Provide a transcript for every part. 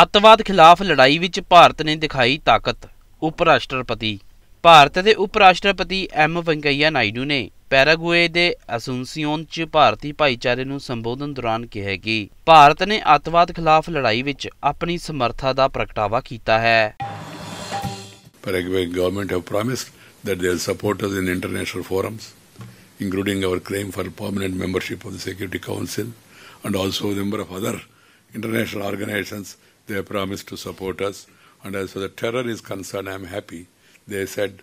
ਅੱਤਵਾਦ ਖਿਲਾਫ ਲੜਾਈ ਵਿੱਚ ਭਾਰਤ ਨੇ ਦਿਖਾਈ ਤਾਕਤ ਉਪਰਾਸ਼ਟਰਪਤੀ ਭਾਰਤ ਦੇ ਉਪਰਾਸ਼ਟਰਪਤੀ ਐਮ ਵੈਂਕਈਆ ਨਾਇਡੂ ਨੇ ਪੈਰਾਗੁਏ ਦੇ ਅਸੂਨਸੀਓਨ ਚ ਭਾਰਤੀ ਭਾਈਚਾਰੇ ਨੂੰ ਸੰਬੋਧਨ ਦੌਰਾਨ ਕਿਹਾ ਕਿ ਭਾਰਤ ਨੇ ਅੱਤਵਾਦ ਖਿਲਾਫ ਲੜਾਈ ਵਿੱਚ ਆਪਣੀ ਸਮਰੱਥਾ ਦਾ ਪ੍ਰਗਟਾਵਾ ਕੀਤਾ ਹੈ Paraguay government have promised that they will support us in international forums including our claim for permanent membership of the security council and also number of other international organisations They have promised to support us. And as for the terror is concerned, I am happy. They said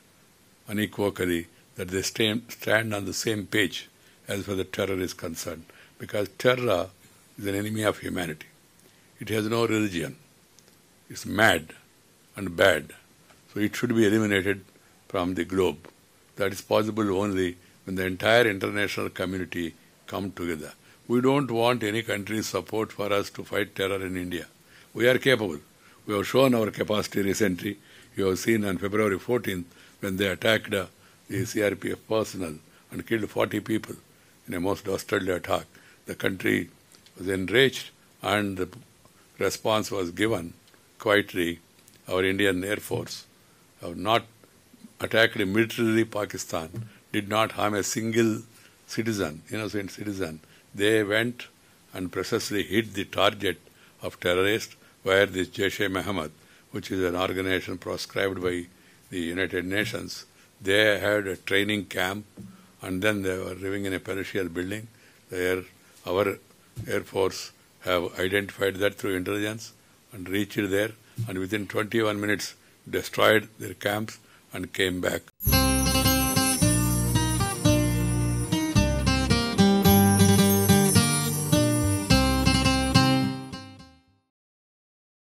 unequivocally that they stand on the same page as for the terror is concerned. Because terror is an enemy of humanity. It has no religion. It's mad and bad. So it should be eliminated from the globe. That is possible only when the entire international community come together. We don't want any country's support for us to fight terror in India we are capable. We have shown our capacity recently. You have seen on February 14th when they attacked uh, the CRPF personnel and killed 40 people in a most dastardly attack. The country was enraged and the response was given quietly. Our Indian Air Force have not attacked militarily Pakistan, did not harm a single citizen, innocent citizen. They went and precisely hit the target of terrorists where this Jaish-e which is an organization proscribed by the United Nations, they had a training camp and then they were living in a palatial building. There, our Air Force have identified that through intelligence and reached there and within 21 minutes destroyed their camps and came back